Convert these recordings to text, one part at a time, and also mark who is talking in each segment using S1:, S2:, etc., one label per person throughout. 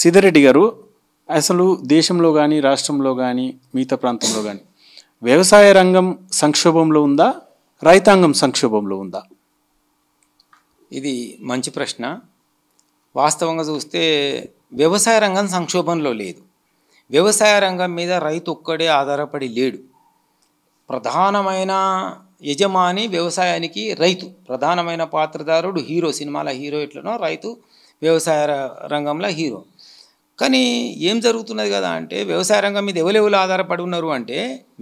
S1: సిద్ధరెడ్డి గారు అసలు దేశంలో కానీ రాష్ట్రంలో కానీ మిగతా ప్రాంతంలో కానీ వ్యవసాయ రంగం సంక్షోభంలో ఉందా రైతాంగం సంక్షోభంలో ఉందా ఇది మంచి ప్రశ్న వాస్తవంగా చూస్తే వ్యవసాయ రంగం సంక్షోభంలో లేదు వ్యవసాయ రంగం మీద రైతు ఒక్కడే ఆధారపడి లేడు ప్రధానమైన యజమాని వ్యవసాయానికి రైతు ప్రధానమైన పాత్రదారుడు హీరో సినిమాల హీరో ఎట్లనో రైతు వ్యవసాయ రంగంలో హీరో కానీ ఏం జరుగుతున్నది కదా అంటే వ్యవసాయ రంగం మీద ఎవరెవరు ఆధారపడి ఉన్నారు అంటే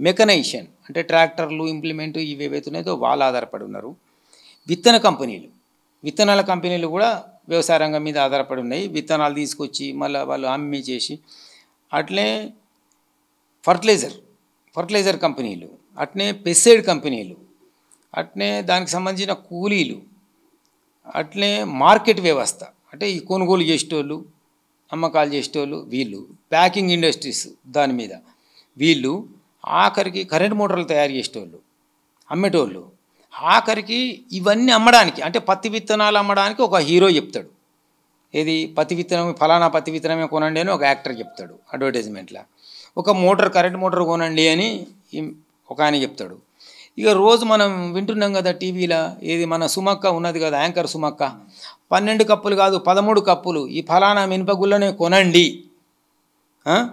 S1: మెకనైషన్ అంటే ట్రాక్టర్లు ఇంప్లిమెంట్ ఇవి ఏవైతున్నాయో వాళ్ళు ఆధారపడి ఉన్నారు విత్తన కంపెనీలు విత్తనాల కంపెనీలు కూడా వ్యవసాయ రంగం మీద ఆధారపడి ఉన్నాయి విత్తనాలు తీసుకొచ్చి మళ్ళీ వాళ్ళు అమ్మి చేసి అట్లే ఫర్టిలైజర్ ఫర్టిలైజర్ కంపెనీలు అట్నే పెసైడ్ కంపెనీలు అట్నే దానికి సంబంధించిన కూలీలు అట్లే మార్కెట్ వ్యవస్థ అంటే ఈ కొనుగోలు చేసేటోళ్ళు అమ్మకాలు చేసేటోళ్ళు వీళ్ళు ప్యాకింగ్ ఇండస్ట్రీస్ దాని మీద వీళ్ళు ఆఖరికి కరెంట్ మోటార్లు తయారు చేసేటోళ్ళు అమ్మేటోళ్ళు ఆఖరికి ఇవన్నీ అమ్మడానికి అంటే పత్తి విత్తనాలు అమ్మడానికి ఒక హీరో చెప్తాడు ఏది పత్తి విత్తనం ఫలానా పత్తి విత్తనమే కొనండి అని ఒక యాక్టర్ చెప్తాడు అడ్వర్టైజ్మెంట్లో ఒక మోటార్ కరెంట్ మోటార్ కొనండి అని ఒక ఆయన చెప్తాడు ఇక రోజు మనం వింటున్నాం కదా టీవీలో ఏది మన సుమక్క ఉన్నది కదా యాంకర్ సుమక్క పన్నెండు కప్పులు కాదు పదమూడు కప్పులు ఈ ఫలానా మినపగుళ్ళనే కొనండి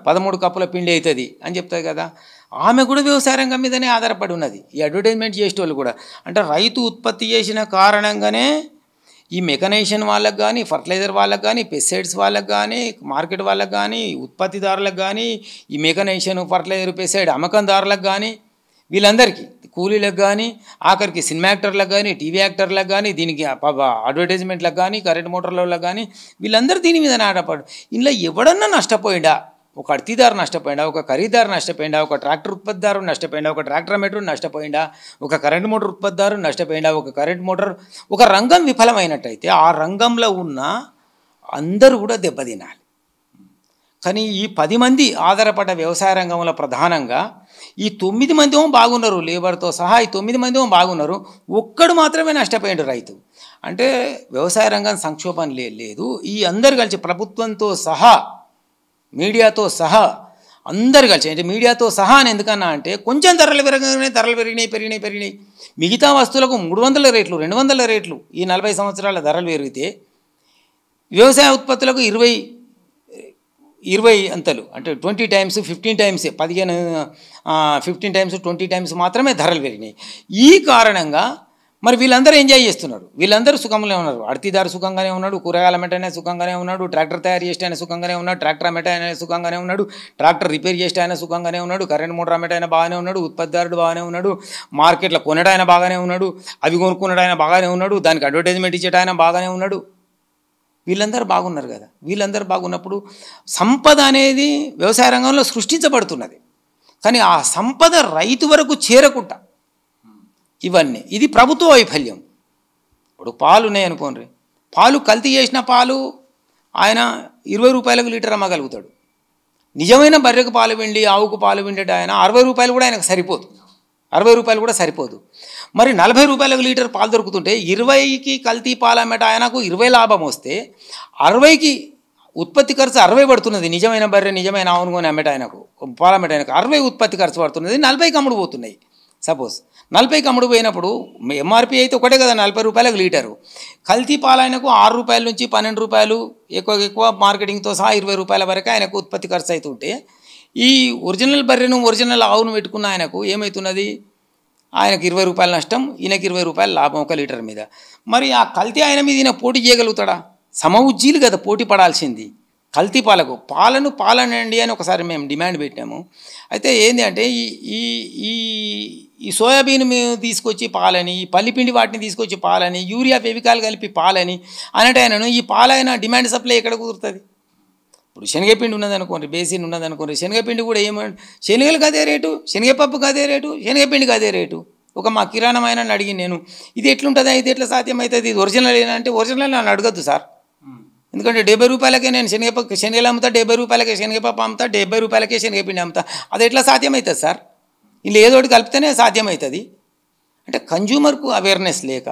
S1: పదమూడు కప్పుల పిండి అవుతుంది అని చెప్తారు కదా ఆమె కూడా వ్యవసాయ రంగం మీదనే ఆధారపడి ఉన్నది ఈ అడ్వర్టైజ్మెంట్ చేసే వాళ్ళు కూడా అంటే రైతు ఉత్పత్తి చేసిన కారణంగానే ఈ మెకనైజేషన్ వాళ్ళకు కానీ ఫర్టిలైజర్ వాళ్ళకు కానీ పెస్టిసైడ్స్ వాళ్ళకు కానీ మార్కెట్ వాళ్ళకు కానీ ఉత్పత్తిదారులకు కానీ ఈ మెకనైజేషన్ ఫర్టిలైజర్ పెస్టిసైడ్ అమ్మకందారులకు కానీ వీళ్ళందరికీ కూలీలకు కానీ ఆఖరికి సినిమా యాక్టర్లకు కానీ టీవీ యాక్టర్లకు కానీ దీనికి అడ్వర్టైజ్మెంట్లకు కానీ కరెంట్ మోటార్లలో కానీ వీళ్ళందరూ దీని మీద ఆడపడు ఇందులో ఎవడన్నా నష్టపోయిండా ఒక అడ్తీదారు నష్టపోయిండా ఒక ఖరీదారు నష్టపోయిండా ఒక ట్రాక్టర్ ఉత్పత్తిదారు నష్టపోయిండా ఒక ట్రాక్టర్ మీటర్ నష్టపోయిండా ఒక కరెంట్ మోటార్ ఉత్పత్తిదారు నష్టపోయిండా ఒక కరెంట్ మోటార్ ఒక రంగం విఫలమైనట్టయితే ఆ రంగంలో ఉన్న అందరూ కూడా దెబ్బతినాలి కానీ ఈ పది మంది ఆధారపడ్డ వ్యవసాయ రంగంలో ప్రధానంగా ఈ తొమ్మిది మంది బాగున్నారు లేబర్తో సహా ఈ తొమ్మిది మంది బాగున్నారు ఒక్కడు మాత్రమే నష్టపోయాడు రైతు అంటే వ్యవసాయ రంగం సంక్షోభం లేదు ఈ అందరు కలిసి ప్రభుత్వంతో సహా మీడియాతో సహా అందరు కలిసి అంటే మీడియాతో సహా అని ఎందుకన్నా అంటే కొంచెం ధరలు పెరగనే ధరలు పెరిగినాయి పెరిగినాయి పెరిగినాయి మిగతా వస్తువులకు మూడు వందల రేట్లు రెండు వందల రేట్లు ఈ నలభై సంవత్సరాల ధరలు పెరిగితే వ్యవసాయ ఉత్పత్తులకు ఇరవై ఇరవై అంతలు అంటే ట్వంటీ టైమ్స్ ఫిఫ్టీన్ టైమ్స్ పదిహేను ఫిఫ్టీన్ టైమ్స్ ట్వంటీ టైమ్స్ మాత్రమే ధరలు పెరిగినాయి ఈ కారణంగా మరి వీళ్ళందరూ ఎంజాయ్ చేస్తున్నారు వీళ్ళందరూ సుఖంలో ఉన్నారు అడతీదారు సుఖంగానే ఉన్నాడు కూరగాయల మెటైనా సుఖంగానే ఉన్నాడు ట్రాక్టర్ తయారు చేస్తే ఆయన సుఖంగానే ఉన్నాడు ట్రాక్టర్ మెటైనా సుఖంగానే ఉన్నాడు ట్రాక్టర్ రిపేర్ చేస్తే ఆయన సుఖంగానే ఉన్నాడు కరెంట్ మోటార్ అయినా బాగానే ఉన్నాడు ఉత్పత్తిదారుడు బాగానే ఉన్నాడు మార్కెట్లో కొనడాయన బాగానే ఉన్నాడు అవి కొనుక్కున్నాడు ఆయన బాగానే ఉన్నాడు దానికి అడ్వర్టైజ్మెంట్ ఇచ్చేట ఆయన బాగానే ఉన్నాడు వీళ్ళందరూ బాగున్నారు కదా వీళ్ళందరూ బాగున్నప్పుడు సంపద అనేది వ్యవసాయ రంగంలో సృష్టించబడుతున్నది కానీ ఆ సంపద రైతు వరకు చేరకుండా ఇవన్నీ ఇది ప్రభుత్వ వైఫల్యం ఇప్పుడు పాలు ఉన్నాయి అనుకోండి పాలు కల్తీ చేసిన పాలు ఆయన ఇరవై రూపాయలకు లీటర్ అమ్మగలుగుతాడు నిజమైన బర్రెకు పాలు పిండి ఆవుకు పాలు పిండి ఆయన అరవై రూపాయలు కూడా ఆయనకు సరిపోదు అరవై రూపాయలు కూడా సరిపోదు మరి నలభై రూపాయలకు లీటర్ పాలు దొరుకుతుంటే ఇరవైకి కల్తీ పాలు అమ్మట ఆయనకు ఇరవై లాభం వస్తే అరవైకి ఉత్పత్తి ఖర్చు అరవై పడుతున్నది నిజమైన బర్రె నిజమైన అవును కొని అమ్మట ఆయనకు పాలు అమ్మట ఆయనకు అరవై ఉత్పత్తి ఖర్చు పడుతున్నది నలభైకి కమ్ముడు పోతున్నాయి సపోజ్ నలభైకి అమ్ముడు పోయినప్పుడు ఎంఆర్పీ అయితే ఒకటే కదా నలభై రూపాయలకు లీటరు కల్తీ పాలు ఆయనకు ఆరు రూపాయల నుంచి పన్నెండు రూపాయలు ఎక్కువ ఎక్కువ మార్కెటింగ్తో సహా ఇరవై రూపాయల వరకు ఆయనకు ఉత్పత్తి ఖర్చు అవుతుంటే ఈ ఒరిజినల్ బర్రెను ఒరిజినల్ ఆవును పెట్టుకున్న ఆయనకు ఏమవుతున్నది ఆయనకు ఇరవై రూపాయల నష్టం ఈయనకి ఇరవై రూపాయల లాభం ఒక లీటర్ మీద మరి ఆ కల్తీ ఆయన మీద ఈయన పోటీ చేయగలుగుతాడా సమవుజ్జీలు కదా పోటీ పడాల్సింది కల్తీ పాలకు పాలను పాలనండి అని ఒకసారి మేము డిమాండ్ పెట్టాము అయితే ఏంటి అంటే ఈ ఈ ఈ ఈ సోయాబీన్ తీసుకొచ్చి పాలని ఈ పల్లిపిండి వాటిని తీసుకొచ్చి పాలని యూరియా ఫెవికాలు కలిపి పాలని ఆయనను ఈ పాలైన డిమాండ్ సప్లై ఎక్కడ కుదురుతుంది ఇప్పుడు శనగపిండి అనుకోండి బేసిన్ అనుకోండి శనగపిండి కూడా ఏమంట శనగలు అదే రేటు శనగపప్పు అదే రేటు శనగపిండి అదే రేటు ఒక మా కిరాణమైన అడిగి నేను ఇది ఎట్లుంటుందా ఇది ఎట్లా సాధ్యమవుతుంది ఇది ఒరిజినల్ అంటే ఒరిజినల్ నన్ను అడగద్దు సార్ ఎందుకంటే డెబ్బై రూపాయలకే నేను శనగపప్పు శనగలు అమ్ముతా డెబ్బై రూపాయలకే శనగపప్పు అమ్ముతా డెబ్బై రూపాయలకే శనగపిండి అమ్ముతా అది ఎట్లా సాధ్యమవుతుంది సార్ వీళ్ళు ఏదోటి కలిపితేనే సాధ్యమవుతుంది అంటే కన్జ్యూమర్కు అవేర్నెస్ లేక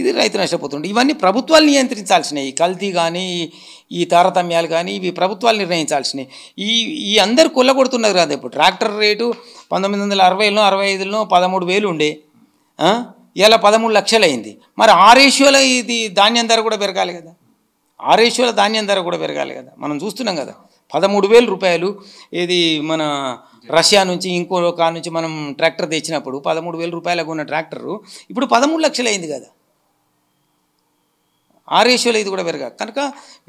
S1: ఇది రైతు నష్టపోతుండే ఇవన్నీ ప్రభుత్వాలు నియంత్రించాల్సినాయి కల్తీ కానీ ఈ తారతమ్యాలు కానీ ఇవి ప్రభుత్వాలు నిర్ణయించాల్సినవి ఈ ఈ అందరు కుల్ల కొడుతున్నారు కదా ఇప్పుడు ట్రాక్టర్ రేటు పంతొమ్మిది వందల అరవైలో అరవై ఐదులో పదమూడు వేలు ఉండే ఇలా పదమూడు లక్షలు అయింది మరి ఆ రేషియోలో ఇది ధాన్యం ధర కూడా పెరగాలి కదా ఆ రేషియోలో ధాన్యం ధర కూడా పెరగాలి కదా మనం చూస్తున్నాం కదా పదమూడు వేల రూపాయలు ఇది మన రష్యా నుంచి ఇంకో కా నుంచి మనం ట్రాక్టర్ తెచ్చినప్పుడు పదమూడు వేల రూపాయలకు ఉన్న ట్రాక్టరు ఇప్పుడు పదమూడు లక్షలు అయింది కదా ఆ రేషియోలో ఇది కూడా పెరగాలి కనుక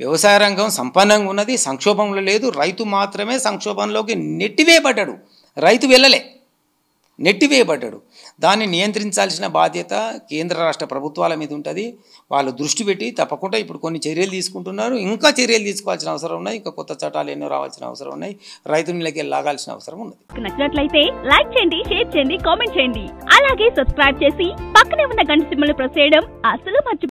S1: వ్యవసాయ రంగం సంపన్నంగా ఉన్నది సంక్షోభంలో లేదు రైతు మాత్రమే సంక్షోభంలోకి నెట్టివేయబడ్డాడు రైతు వెళ్ళలే నెట్టివేయబడ్డాడు దాన్ని నియంత్రించాల్సిన బాధ్యత కేంద్ర రాష్ట్ర ప్రభుత్వాల మీద ఉంటుంది వాళ్ళు దృష్టి పెట్టి తప్పకుండా ఇప్పుడు కొన్ని చర్యలు తీసుకుంటున్నారు ఇంకా చర్యలు తీసుకోవాల్సిన అవసరం ఉన్నాయి ఇంకా కొత్త చట్టాలు ఎన్నో రావాల్సిన అవసరం ఉన్నాయి రైతులకి లాగాల్సిన అవసరం ఉన్నది నచ్చినట్లయితే లైక్ చేయండి షేర్ చేయండి కామెంట్ చేయండి అలాగే సబ్స్క్రైబ్ చేసి పక్కనే ఉన్న గంట సిమ్మలు ప్రసేయడం చేయడం మర్చిపో